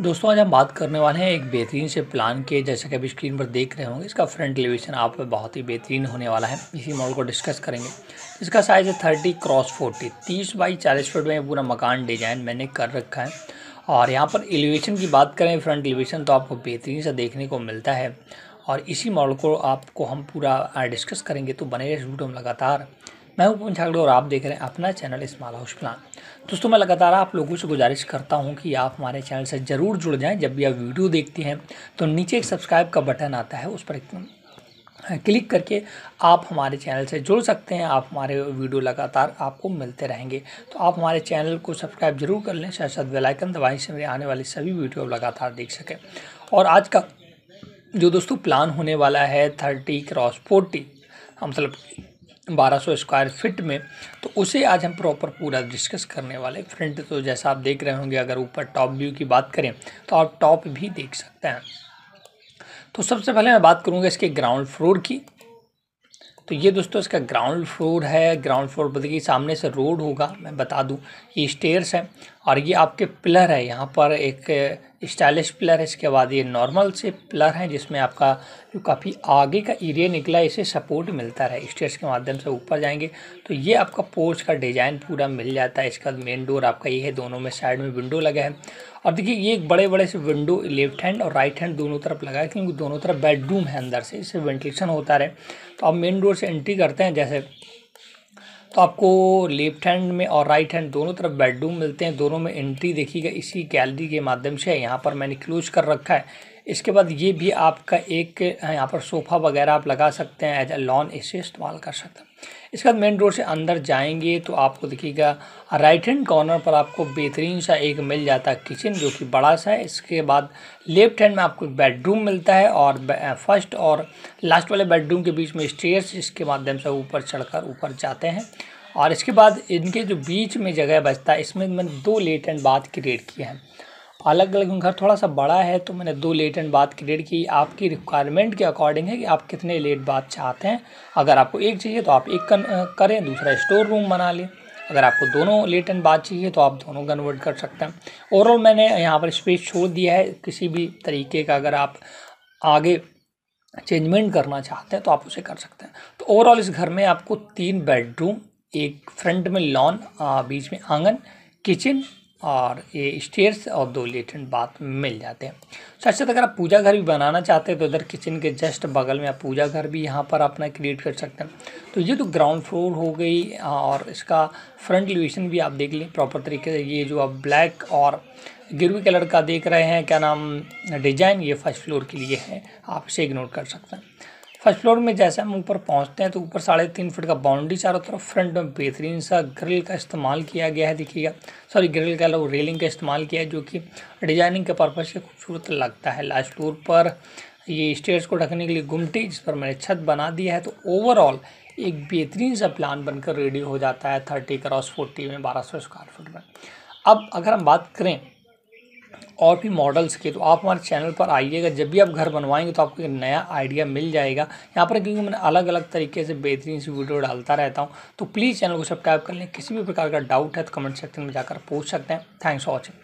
दोस्तों आज हम बात करने वाले हैं एक बेहतरीन से प्लान के जैसा कि अभी स्क्रीन पर देख रहे होंगे इसका फ्रंट एलिवेशन आप बहुत ही बेहतरीन होने वाला है इसी मॉडल को डिस्कस करेंगे इसका साइज़ है थर्टी क्रॉस फोर्टी तीस बाई चालीस फुट में पूरा मकान डिजाइन मैंने कर रखा है और यहाँ पर एलिवेशन की बात करें फ्रंट एलिवेशन तो आपको बेहतरीन सा देखने को मिलता है और इसी मॉडल को आपको हम पूरा डिस्कस करेंगे तो बने रहे वीडियो हम लगातार मैं हूं पून छागड़े और आप देख रहे हैं अपना चैनल स्मॉल हाउस प्लान दोस्तों मैं लगातार आप लोगों से गुजारिश करता हूं कि आप हमारे चैनल से ज़रूर जुड़ जाएं जब भी आप वीडियो देखते हैं तो नीचे एक सब्सक्राइब का बटन आता है उस पर हाँ, क्लिक करके आप हमारे चैनल से जुड़ सकते हैं आप हमारे वीडियो लगातार आपको मिलते रहेंगे तो आप हमारे चैनल को सब्सक्राइब जरूर कर लें साथ साथ बेलाइकन दबाएँ से मेरे आने वाली सभी वीडियो लगातार देख सकें और आज का जो दोस्तों प्लान होने वाला है थर्टी क्रॉस फोर्टी मतलब 1200 स्क्वायर फिट में तो उसे आज हम प्रॉपर पूरा डिस्कस करने वाले फ्रंट तो जैसा आप देख रहे होंगे अगर ऊपर टॉप व्यू की बात करें तो आप टॉप भी देख सकते हैं तो सबसे पहले मैं बात करूँगा इसके ग्राउंड फ्लोर की तो ये दोस्तों इसका ग्राउंड फ्लोर है ग्राउंड फ्लोर मतलब सामने से रोड होगा मैं बता दूँ ये स्टेयर्स है और ये आपके पिलर है यहाँ पर एक स्टाइलिश पिलर है इसके बाद ये नॉर्मल से पिलर है जिसमें आपका जो काफ़ी आगे का एरिया निकला है इसे सपोर्ट मिलता है स्टेयर्स के माध्यम से ऊपर जाएंगे तो ये आपका पोर्च का डिज़ाइन पूरा मिल जाता है इसका मेन डोर आपका ये है दोनों में साइड में विंडो लगा है और देखिए ये एक बड़े बड़े से विंडो लेफ्ट हैंड और राइट हैंड दोनों तरफ लगा है क्योंकि दोनों तरफ बेडरूम है अंदर से इससे वेंटिलेशन होता रहे तो आप मेन डोर से एंट्री करते हैं जैसे तो आपको लेफ्ट हैंड में और राइट हैंड दोनों तरफ बेडरूम मिलते हैं दोनों में एंट्री देखिएगा इसी गैलरी के माध्यम से यहाँ पर मैंने क्लोज कर रखा है इसके बाद ये भी आपका एक यहाँ पर सोफ़ा वगैरह आप लगा सकते हैं एज अ लॉन इसे इस्तेमाल कर सकते हैं इसके बाद मेन रोड से अंदर जाएंगे तो आपको देखिएगा राइट हैंड कॉर्नर पर आपको बेहतरीन सा एक मिल जाता है किचन जो कि बड़ा सा है इसके बाद लेफ्ट हैंड में आपको बेडरूम मिलता है और फर्स्ट और लास्ट वाले बेडरूम के बीच में स्टेयर्स इसके माध्यम से ऊपर चढ़कर ऊपर जाते हैं और इसके बाद इनके जो बीच में जगह बचता है इसमें मैंने दो लेट एंड बात क्रिएट की है अलग अलग घर थोड़ा सा बड़ा है तो मैंने दो लेट एंड बात क्रिएट की आपकी रिक्वायरमेंट के अकॉर्डिंग है कि आप कितने लेट बाद चाहते हैं अगर आपको एक चाहिए तो आप एक कन, करें दूसरा स्टोर रूम बना लें अगर आपको दोनों लेट एंड बात चाहिए तो आप दोनों कन्वर्ट कर सकते हैं ओवरऑल मैंने यहाँ पर स्पेस छोड़ दिया है किसी भी तरीके का अगर आप आगे चेंजमेंट करना चाहते हैं तो आप उसे कर सकते हैं तो ओवरऑल इस घर में आपको तीन बेडरूम एक फ्रंट में लॉन बीच में आंगन किचन और ये स्टेयर्स और दो लेटन बाथ मिल जाते हैं साथ तो अच्छा, साथ तो अगर आप पूजा घर भी बनाना चाहते हैं तो इधर किचन के जस्ट बगल में आप पूजा घर भी यहाँ पर अपना क्रिएट कर सकते हैं तो ये तो ग्राउंड फ्लोर हो गई और इसका फ्रंट एलिवेशन भी आप देख लें प्रॉपर तरीके से ये जो आप ब्लैक और गिरवी कलर का देख रहे हैं क्या नाम डिजाइन ये फर्स्ट फ्लोर के लिए है आप इसे इग्नोर कर सकते हैं फर्स्ट फ्लोर में जैसे हम ऊपर पहुंचते हैं तो ऊपर साढ़े तीन फिट का बाउंड्री चारों तरफ फ्रंट में बेहतरीन सा ग्रिल का इस्तेमाल किया गया है देखिएगा सॉरी ग्रिल का लोग रेलिंग का इस्तेमाल किया है जो कि डिजाइनिंग के पर्पज़ से खूबसूरत लगता है लास्ट फ्लोर पर ये स्टेयर्स को ढकने के लिए गुमटी जिस पर मैंने छत बना दिया है तो ओवरऑल एक बेहतरीन सा प्लान बनकर रेडी हो जाता है थर्टी क्रॉस फोर्टी में बारह सौ स्क्वायर फुट में अब अगर हम बात करें और भी मॉडल्स के तो आप हमारे चैनल पर आइएगा जब भी आप घर बनवाएंगे तो आपको एक नया आइडिया मिल जाएगा यहाँ पर क्योंकि मैं अलग अलग तरीके से बेहतरीन सी वीडियो डालता रहता हूँ तो प्लीज़ चैनल को सब्सक्राइब कर लें किसी भी प्रकार का डाउट है तो कमेंट सेक्शन में जाकर पूछ सकते हैं थैंक्स फॉर वॉचिंग